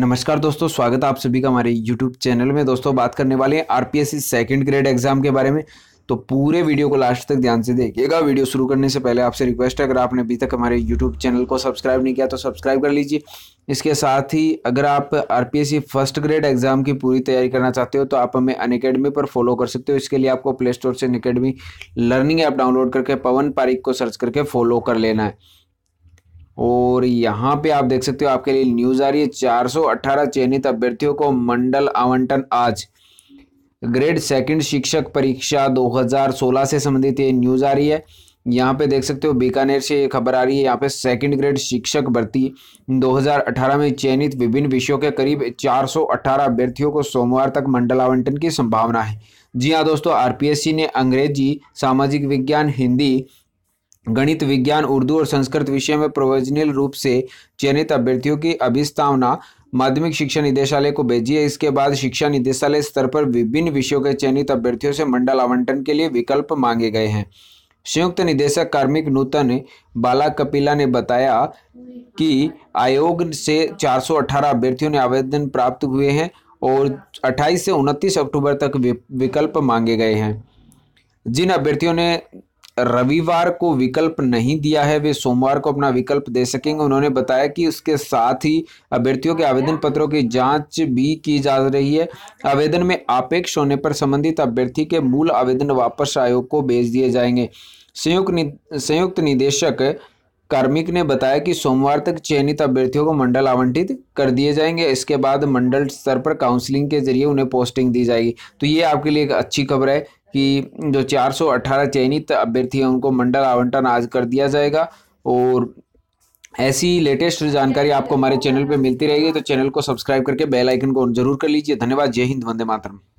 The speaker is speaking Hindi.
नमस्कार दोस्तों स्वागत है आप सभी का हमारे YouTube चैनल में दोस्तों बात करने वाले हैं R P second grade exam के बारे में तो पूरे वीडियो को लास्ट तक ध्यान से देखिएगा वीडियो शुरू करने से पहले आपसे रिक्वेस्ट है अगर आपने अभी तक हमारे यूट्यूब चैनल को सब्सक्राइब नहीं किया तो सब्सक्राइब कर लीजिए इसके साथ ही अगर आप आर फर्स्ट ग्रेड एग्जाम की पूरी तैयारी करना चाहते हो तो आप हमें अनकेडमी पर फॉलो कर सकते हो इसके लिए आपको प्ले स्टोर से अनकेडमी लर्निंग ऐप डाउनलोड करके पवन पारिक को सर्च करके फॉलो कर लेना है और यहाँ पे आप देख सकते हो आपके लिए न्यूज आ रही है 418 चयनित अभ्यर्थियों को मंडल आवंटन आज ग्रेड सेकंड शिक्षक परीक्षा 2016 से संबंधित ये न्यूज आ रही है यहाँ पे देख सकते हो बीकानेर से ये खबर आ रही है यहाँ पे सेकंड ग्रेड शिक्षक भर्ती 2018 में चयनित विभिन्न विषयों के करीब 418 अभ्यर्थियों को सोमवार तक मंडल आवंटन की संभावना है जी हाँ दोस्तों आरपीएससी ने अंग्रेजी सामाजिक विज्ञान हिंदी गणित विज्ञान उर्दू और संस्कृत विषय में प्रोविजनल रूप से चयनित अभ्यर्थियों की अभिस्थापना माध्यमिक शिक्षा निदेशालय को भेजी है इसके बाद शिक्षा निदेशालय स्तर पर विभिन्न विषयों के चयनित अभ्यर्थियों से मंडल आवंटन के लिए विकल्प मांगे गए हैं संयुक्त निदेशक कार्मिक नूतन बाला कपिला ने बताया कि आयोग से 418 अभ्यर्थियों ने आवेदन प्राप्त हुए हैं और 28 से 29 अक्टूबर तक विकल्प मांगे गए हैं जिन अभ्यर्थियों ने रविवार को विकल्प नहीं दिया है वे सोमवार को अपना विकल्प दे सकेंगे उन्होंने बताया कि उसके साथ ही अभ्यर्थियों के आवेदन हाँ। पत्रों की जांच भी की जा रही है आवेदन में आपेक्ष होने पर संबंधित अभ्यर्थी के मूल आवेदन वापस आयोग को भेज दिए जाएंगे संयुक्त नि, संयुक्त निदेशक कार्मिक ने बताया कि सोमवार तक चयनित अभ्यर्थियों को मंडल आवंटित कर दिए जाएंगे इसके बाद मंडल स्तर पर काउंसलिंग के जरिए उन्हें पोस्टिंग दी जाएगी तो ये आपके लिए एक अच्छी खबर है कि जो 418 चयनित अभ्यर्थी हैं उनको मंडल आवंटन आज कर दिया जाएगा और ऐसी लेटेस्ट जानकारी आपको हमारे चैनल पर मिलती रहेगी तो चैनल को सब्सक्राइब करके बेल आइकन को जरूर कर लीजिए धन्यवाद जय हिंद वंदे मातरम